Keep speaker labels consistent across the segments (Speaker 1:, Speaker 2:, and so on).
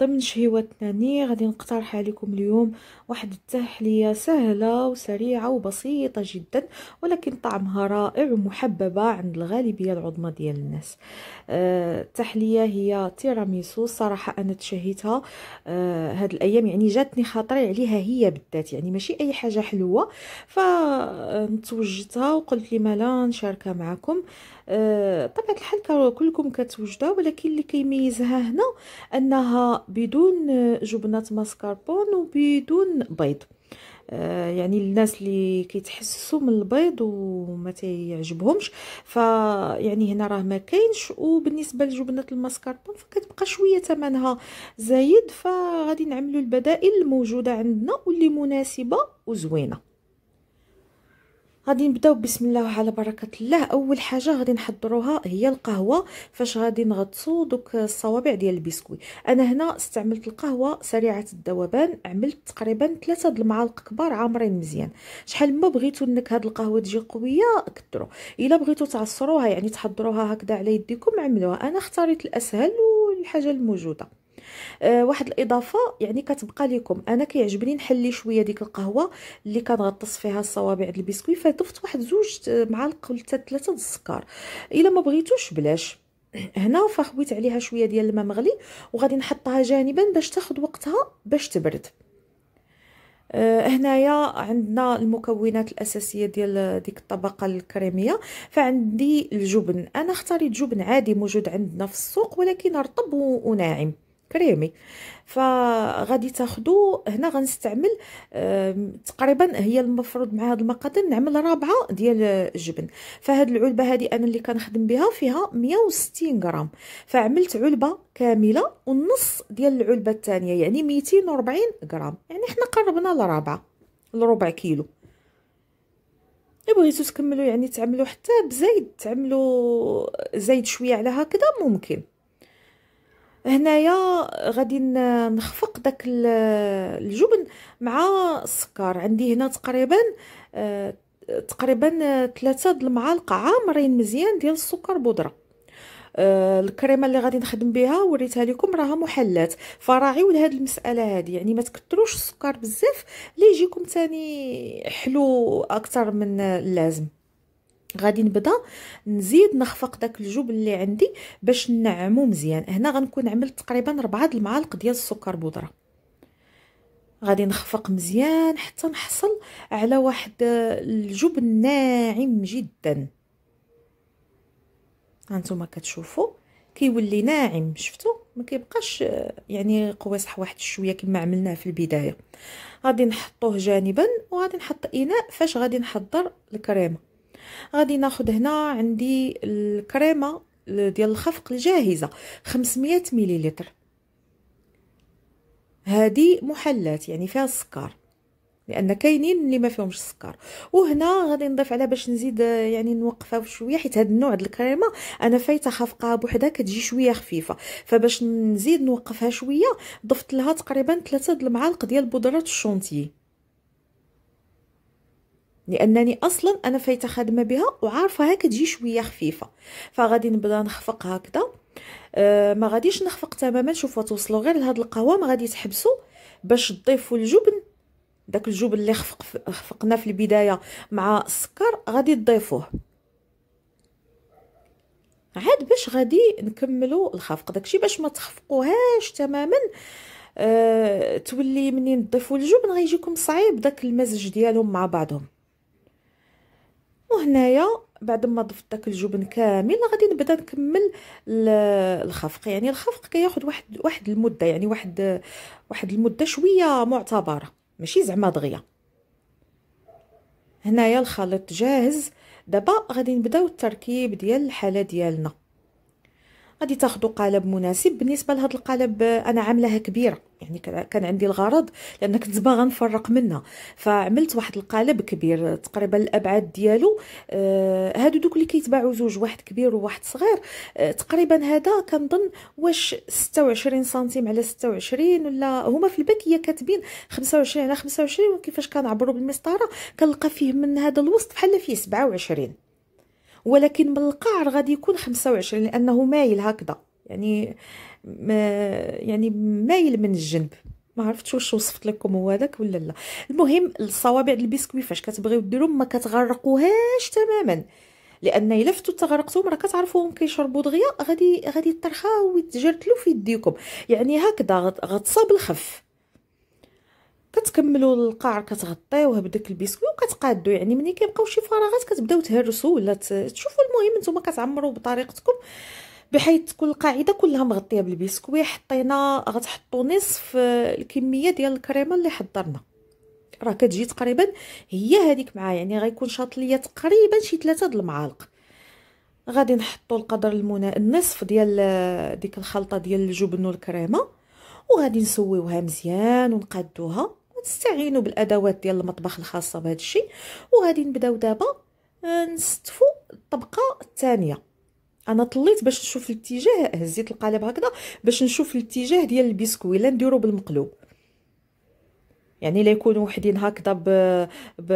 Speaker 1: ضمن شهيوات ناني غادي نقترح عليكم اليوم واحد التحليه سهله وسريعه وبسيطه جدا ولكن طعمها رائع ومحببه عند الغالبيه العظمى ديال الناس آه التحليه هي تيراميسو صراحه انا تشهيتها آه هاد الايام يعني جاتني خاطري عليها هي بالذات يعني ماشي اي حاجه حلوه فتوجدتها وقلت لي مالا نشاركها معكم آه طبعا الحال كلكم كتوجدها ولكن اللي كيميزها هنا انها بدون جبنه ماسكاربون وبدون بيض آه، يعني الناس اللي كيتحسسوا من البيض وما تيعجبهمش يعني هنا راه ما كاينش وبالنسبه لجبنه الماسكاربون فكتبقى شويه ثمنها زايد فغادي نعملوا البدائل الموجوده عندنا واللي مناسبه وزوينه غادي نبداو بسم الله وعلى بركه الله اول حاجه غادي نحضروها هي القهوه فاش غادي نغطسو دوك الصوابع ديال البسكوي انا هنا استعملت القهوه سريعه الذوبان عملت تقريبا ثلاثة د المعالق كبار عامرين مزيان شحال ما بغيتو انك هاد القهوه تجي قويه كثروا الا بغيتو تعصروها يعني تحضروها هكذا على يديكم عملوها انا اختاريت الاسهل والحاجه الموجوده آه، واحد الاضافه يعني كتبقى لكم انا كيعجبني نحلي شويه ديك القهوه اللي كنغطس فيها الصوابع ديال البسكوي فضفت واحد زوج معالق ولا ثلاثه السكر الا ما بغيتوش بلاش هنا فخويت عليها شويه ديال الماء مغلي وغادي نحطها جانبا باش تاخذ وقتها باش تبرد آه، هنايا عندنا المكونات الاساسيه ديال ديك الطبقه الكريميه فعندي الجبن انا اختاريت جبن عادي موجود عندنا في السوق ولكن رطب وناعم كريمي فغادي تاخدو هنا غنستعمل تقريبا هي المفروض مع هاد المقادير نعمل رابعه ديال الجبن فهاد العلبه هذه انا اللي كنخدم بها فيها 160 غرام فعملت علبه كامله والنص ديال العلبه الثانيه يعني 240 غرام يعني حنا قربنا لرابعه لربع كيلو إيه، بغيتو تكملوا يعني تعملوا حتى بزيت تعملوا زيد شويه على هكذا ممكن هنايا غادي نخفق داك الجبن مع السكر عندي هنا تقريبا آه، تقريبا ثلاثة د المعالق عامرين مزيان ديال السكر بودره آه، الكريمه اللي غادي نخدم بها وريتها لكم راها محلات فراعيو لهاد المساله هذه يعني ما تكثروش السكر بزاف اللي يجيكم تاني حلو اكثر من اللازم غادي نبدا نزيد نخفق داك الجبن اللي عندي باش نعمو مزيان هنا غنكون عملت تقريبا 4 المعالق ديال السكر بودره غادي نخفق مزيان حتى نحصل على واحد الجبن ناعم جدا هانتوما كتشوفوا كيولي ناعم شفتوا ما كيبقاش يعني قويصح واحد شويه كما عملناه في البدايه غادي نحطوه جانبا وغادي نحط اناء فاش غادي نحضر الكريمه غادي ناخد هنا عندي الكريمه ديال الخفق الجاهزه 500 مليلتر هذه محلات يعني فيها السكر لان كاينين اللي ما فيهمش السكر وهنا غادي نضيف على باش نزيد يعني نوقفها بشويه حيت هذا النوع د الكريمه انا فايته خفقها بوحدها كتجي شويه خفيفه فباش نزيد نوقفها شويه ضفت لها تقريبا 3 د المعالق ديال بودره الشونتيي لانني اصلا انا فايته خادمه بها وعارفاها كتجي شويه خفيفه فغادي نبدا نخفق هكذا أه ما غاديش نخفق تماما شوفوا توصلوا غير لهاد القوام غادي تحبسوا باش تضيفوا الجبن داك الجبن اللي خفق خفقنا في البدايه مع السكر غادي تضيفوه عاد باش غادي نكملوا الخفق داكشي باش ما تخفقوهاش تماما أه تولي منين تضيفوا الجبن غيجيكم صعيب داك المزج ديالهم مع بعضهم وهنايا بعد ما ضفت داك الجبن كامل غادي نبدا نكمل الخفق يعني الخفق كياخد واحد واحد المده يعني واحد واحد المده شويه معتبره ماشي زعما دغيا هنايا الخليط جاهز دابا غادي نبداو التركيب ديال الحاله ديالنا غادي تاخذوا قالب مناسب بالنسبه لهذا القالب انا عاملاها كبيره يعني كان عندي الغرض لان كنت باغا نفرق منها فعملت واحد القالب كبير تقريبا الابعاد ديالو آه هادو دوك اللي كيتباعوا زوج واحد كبير وواحد صغير آه تقريبا هذا كنظن واش 26 سنتيم على 26 ولا هما في الباكيه كاتبين 25 على 25 وكيفاش كنعبروا بالمسطره كنلقى فيه من هذا الوسط بحال فيه 27 ولكن من القعر غادي يكون 25 لانه مايل هكذا يعني ما يعني مايل من الجنب ما عرفتش واش وصفت لكم هو هذاك ولا لا المهم الصوابع البسكويت فاش كتبغيو ديرهم ما كتغرقوهاش تماما لان الا فتو تغرقتهم راه كتعرفوهم كيشربوا دغيا غادي غادي الطرخه ويتجرتلو في يديكم يعني هكذا غتصاب الخف كتكملوا القاع كتغطيوه بداك البسكوي وكتقادو يعني ملي كيبقاو شي فراغات كتبداو تهرسوا ولا تشوفوا المهم نتوما كتعمروا بطريقتكم بحيث تكون القاعده كلها مغطيه بالبسكوي حطينا غتحطوا نصف الكميه ديال الكريمه اللي حضرنا راه كتجي تقريبا هي هذيك معايا يعني غيكون شاط ليا تقريبا شي ثلاثة د المعالق غادي نحطوا القدر المنا النصف ديال ديك الخلطه ديال الجبن والكريمه وغادي نسويوها مزيان ونقادوها تستعينوا بالادوات ديال المطبخ الخاصه بهذا الشيء وغادي نبداو دابا آه، نستفو الطبقه الثانيه انا طليت باش نشوف الاتجاه هزيت القالب هكذا باش نشوف الاتجاه ديال البسكوي لا نديرو بالمقلوب يعني لا يكونوا وحدين هكذا ب... ب...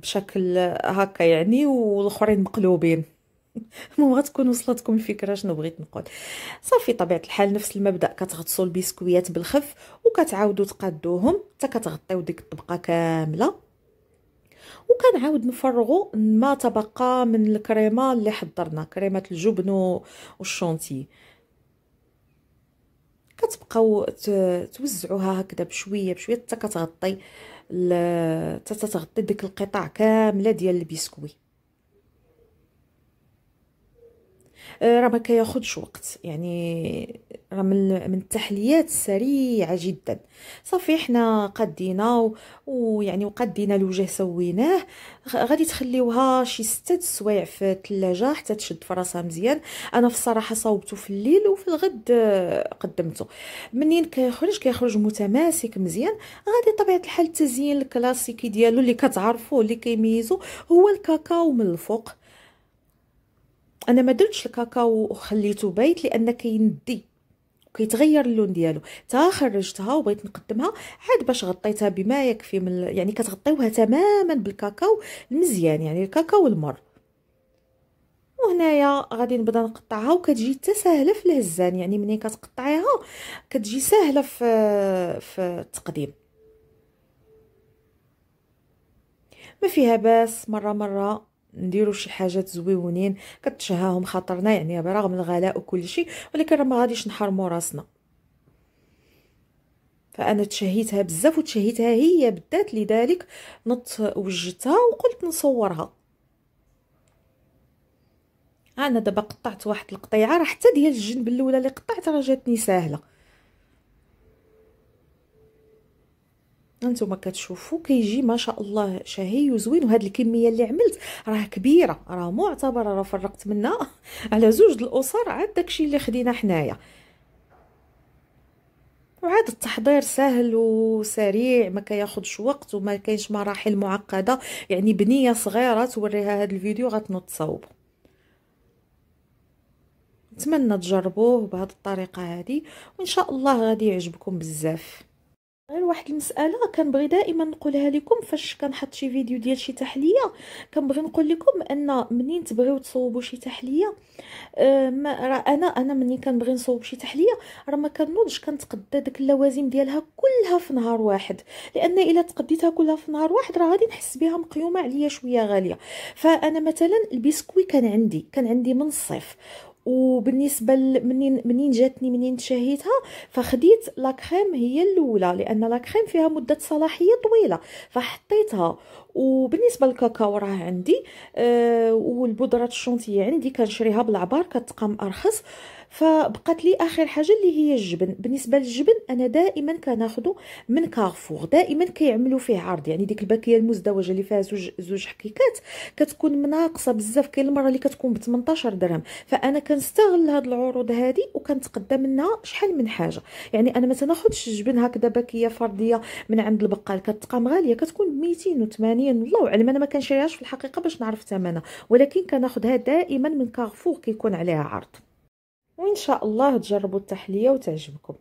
Speaker 1: بشكل هكا يعني والاخرين مقلوبين المهم غتكون وصلتكم الفكره شنو بغيت نقول صافي طبيعه الحال نفس المبدا كتغطسوا البسكويات بالخف وكتعاودوا تقادوهم حتى كتغطيو ديك الطبقه كامله وكنعاود نفرغوا ما تبقى من الكريمه اللي حضرنا كريمه الجبن والشونتي كتبقاو توزعوها هكذا بشويه بشويه حتى كتغطي حتى تتغطي ديك القطع كامله ديال البسكوي آه، راه ما كياخذش وقت يعني راه من التحليات السريعه جدا صافي حنا قدينا ويعني وقدينا الوجه سويناه غادي تخليوها شي ستة سوايع في الثلاجه حتى تشد في راسها مزيان انا في الصراحه صوبته في الليل وفي الغد آه، قدمته منين كيخرج كيخرج متماسك مزيان غادي طبيعه الحال التزيين الكلاسيكي ديالو اللي كتعرفوه اللي كيميزو هو الكاكاو من الفوق انا ما درتش الكاكاو وخليته بايت لان كيندي كيتغير اللون ديالو تا خرجتها وبغيت نقدمها عاد باش غطيتها بما يكفي من يعني كتغطيوها تماما بالكاكاو المزيان يعني الكاكاو المر وهنايا غادي نبدا نقطعها وكتجي حتى ساهله في الهزان يعني منين كتقطعيها كتجي ساهله في في التقديم ما فيها باس مره مره نديروا شي حاجات زويونين كتشهاهم خاطرنا يعني برغم الغلاء وكل شيء ولكن راه ما غاديش نحرموا راسنا فانا تشهيتها بزاف وتشهيتها هي بالذات لذلك نط وجدتها وقلت نصورها انا دابا قطعت واحد القطيعه راه حتى ديال الجنب الاولى اللي قطعت راه جاتني ساهله هانتوما كتشوفوا كيجي ما شاء الله شهي وزوين وهاد الكميه اللي عملت راه كبيره راه معتبره راه فرقت منها على زوج الاسر عاد داكشي اللي خدينا حنايا وعاد التحضير سهل وسريع ما كياخذش وقت وما كاينش مراحل معقده يعني بنيه صغيره توريها هاد الفيديو غتنوض تصاوبو نتمنى تجربوه بهاد الطريقه هذه وان شاء الله غادي يعجبكم بزاف غير واحد المساله كنبغي دائما نقولها لكم فاش كنحط شي فيديو ديال شي تحليه كنبغي نقول لكم ان منين تبغيو تصوبوا شي تحليه أه، ما راه انا انا منين كنبغي نصوب شي تحليه راه ما كنوضش كنتقدى داك اللوازم ديالها كلها في نهار واحد لان الا تقديتها كلها في نهار واحد راه غادي نحس بها مقيومه عليا شويه غاليه فانا مثلا البسكوي كان عندي كان عندي من الصيف وبالنسبه منين منين جاتني منين شهيتها فخديت لا كريم هي الاولى لان لا كريم فيها مده صلاحيه طويله فحطيتها وبالنسبه للكاكاو راه عندي آه والبودره الشونتيه عندي كنشريها بالعبار كتقام ارخص فبقات لي اخر حاجه اللي هي الجبن بالنسبه للجبن انا دائما كناخذو من كارفور دائما كيعملوا فيه عرض يعني ديك الباكيه المزدوجه اللي فيها زوج زوج حكيكات كتكون مناقصه بزاف كاين المره اللي كتكون ب 18 درهم فانا كنستغل هاد العروض هادي وكنتقدى منها شحال من حاجه يعني انا ما تناخذش الجبن هكذا باكيه فرديه من عند البقال كتقام غاليه كتكون ب 280 والله علم انا ما كنشريهاش في الحقيقه باش نعرف ثمنها ولكن كناخذها دائما من كارفور كيكون عليها عرض وان شاء الله تجربوا التحليه وتعجبكم